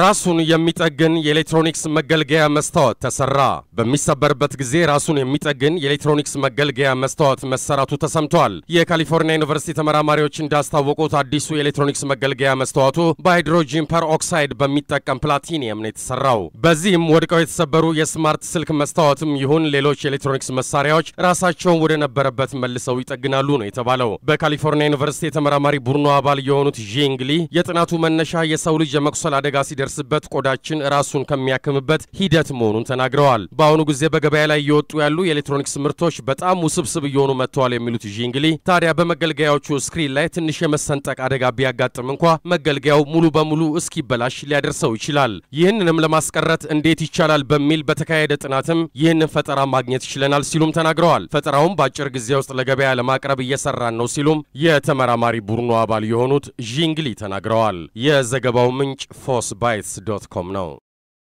ራሱን የሚጠግን የኤሌክትሮኒክስ መገልገያ መስታወት ተሰራ። በሚሰበርበት ጊዜ ራሱን የሚጠግን የኤሌክትሮኒክስ መገልገያ መስታወት መሰራቱ ተሰምቷል። የካሊፎርኒያ ዩኒቨርሲቲ ተመራማሪዎች እንዳስታወቁት አዲሱ የኤሌክትሮኒክስ መገልገያ መስታወቱ በሃይድሮጂን ፐርኦክሳይድ በሚጠቀም ፕላቲኒየም ነው የተሰራው። በዚህም ወድቀው የተሰበሩ የስማርት ስልክ መስታወትም ይሁን ሌሎች የኤሌክትሮኒክስ መሳሪያዎች ራሳቸውን ወደ ነበረበት መልሰው ይጠግናሉ ነው የተባለው። በካሊፎርኒያ ዩኒቨርሲቲ የተመራማሪ ቡድኑ አባል የሆኑት ዢንግሊ የጥናቱ መነሻ የሰው ልጅ የመቁሰል አደጋ ሲደርስበት ቆዳችን ራሱን ከሚያክምበት ሂደት መሆኑን ተናግረዋል። በአሁኑ ጊዜ በገበያ ላይ እየወጡ ያሉ የኤሌክትሮኒክስ ምርቶች በጣም ውስብስብ እየሆኑ መጥተዋል የሚሉት ዥንግሊ ታዲያ በመገልገያዎቹ ስክሪን ላይ ትንሽ የመሰንጠቅ አደጋ ቢያጋጥም እንኳ መገልገያው ሙሉ በሙሉ እስኪበላሽ ሊያደርሰው ይችላል። ይህንንም ለማስቀረት እንዴት ይቻላል በሚል በተካሄደ ጥናትም ይህንን ፈጠራ ማግኘት ይችለናል ሲሉም ተናግረዋል። ፈጠራውም በአጭር ጊዜ ውስጥ ለገበያ ለማቅረብ እየሰራን ነው ሲሉም የተመራማሪ ቡድኑ አባል የሆኑት ዥንግሊ ተናግረዋል። የዘገባው ምንጭ ፎስ bytes.com now.